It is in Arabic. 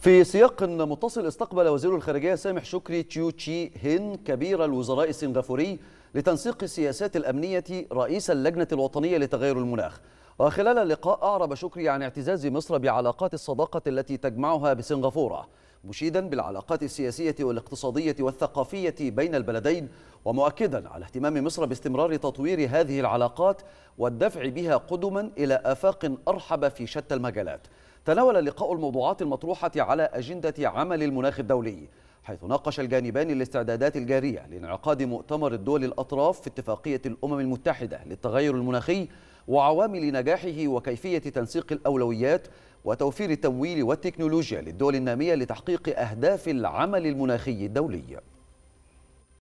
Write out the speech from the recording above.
في سياق متصل استقبل وزير الخارجية سامح شكري تيو تشي هين كبير الوزراء السنغافوري لتنسيق السياسات الأمنية رئيس اللجنة الوطنية لتغير المناخ وخلال اللقاء أعرب شكري عن اعتزاز مصر بعلاقات الصداقة التي تجمعها بسنغافورة مشيدا بالعلاقات السياسية والاقتصادية والثقافية بين البلدين ومؤكدا على اهتمام مصر باستمرار تطوير هذه العلاقات والدفع بها قدما إلى آفاق أرحب في شتى المجالات تناول اللقاء الموضوعات المطروحة على أجندة عمل المناخ الدولي حيث ناقش الجانبان الاستعدادات الجارية لانعقاد مؤتمر الدول الأطراف في اتفاقية الأمم المتحدة للتغير المناخي وعوامل نجاحه وكيفية تنسيق الأولويات وتوفير التمويل والتكنولوجيا للدول النامية لتحقيق أهداف العمل المناخي الدولي